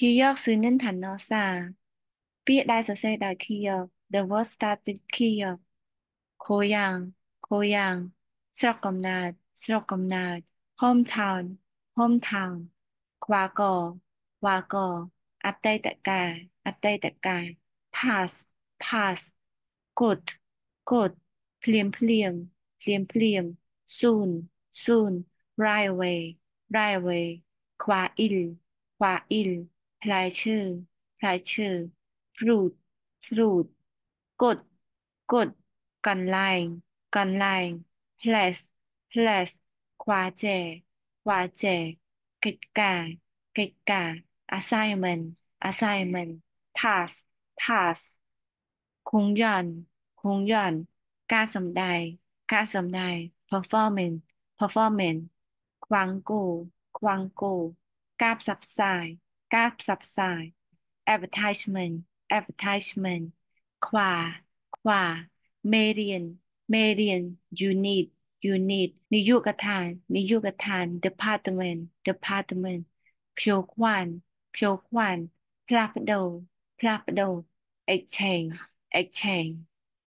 คียอกซื้อนันถันนอซา เปียได้สะเซได้คียอก The world started คียอกโคยังโคยังสรกำนาดสรกำนาด Hometown Hometown วากอวากออัตไตตะกาอัตไตตะกา Pass Pass Good Good เพลียมเพลียมเพลียมเพลียม Soon Soon Right away Right away ควาอิลควาอิล pressure pressure ฟรูดฟรูด กด กดกันไลน์กันไลน์ place place คว้าเจคว้าเจกิจการกิจการ assignment assignment task task คงย่อนคงย่อนการสำได้การสำได้ performance performance ควังโก ควังโก กาบซับไซดการสับสาย advertisement advertisement ควาควา median median unit unit นิยุกทานนิยุกทาน department department ผิวควันผิวควันพลาดโดพลาดโด exchange exchange